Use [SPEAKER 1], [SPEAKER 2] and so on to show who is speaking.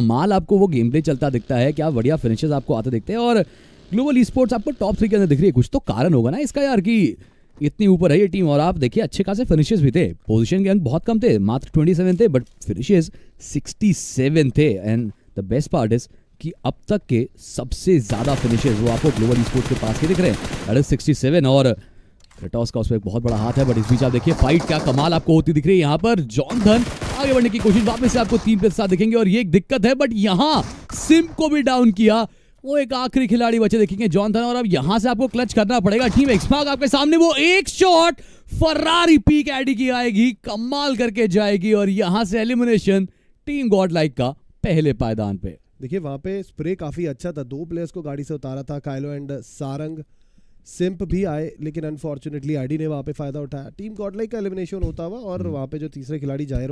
[SPEAKER 1] कमाल आपको वो गेम प्ले चलता दिखता है क्या बढ़िया फिनिशेस आपको आते दिखते हैं और ग्लोबल स्पोर्ट्स आपको टॉप थ्री के अंदर दिख रही है कुछ तो कारण होगा ना इसका यार कि इतनी ऊपर है ये टीम और आप देखिए अच्छे खासे फिनिशेस भी थे पोजीशन के अंक बहुत कम थे मात्र 27 थे बट फिनिशेस 67 थे and the best part is कि अब तक के सबसे ज़्यादा फिनिशेस वो आपको ग्लोबल स्पोर्ट्स के पास ही दिख रहे हैं सिक्सटी सेवन और क्रेटॉस का उस पर बहुत बड़ा हाथ है बट इस बीच आप देखिए फाइट क्या कमाल आपको होती दिख रही है यहाँ पर जॉन धन आगे बढ़ने की कोशिश वापस से आपको तीन पे साथ दिखेंगे और ये एक दिक्कत है बट यहाँ सिम को भी डाउन किया वो एक आखिरी खिलाड़ी बचे देखेंगे जॉन धन और अब यहाँ से आपको क्लच करना पड़ेगा टीम एक्सपाक आपके सामने वो एक शॉट फरारी पीक एडी की आएगी कमाल करके जाएगी और यहाँ से एलिमिनेशन टीम गॉड लाइक का पहले पायदान पे
[SPEAKER 2] देखिए वहां पे स्प्रे काफी अच्छा था दो प्लेयर्स को गाड़ी से उतारा था कायलो एंड सारंग सिंप भी आए लेकिन अनफॉर्चुनेटली आईडी ने वहाँ पे फायदा उठाया टीम गॉडलाइक का एलिमिनेशन होता हुआ और हम्म। वहाँ पे जो तीसरे खिलाड़ी जाहिर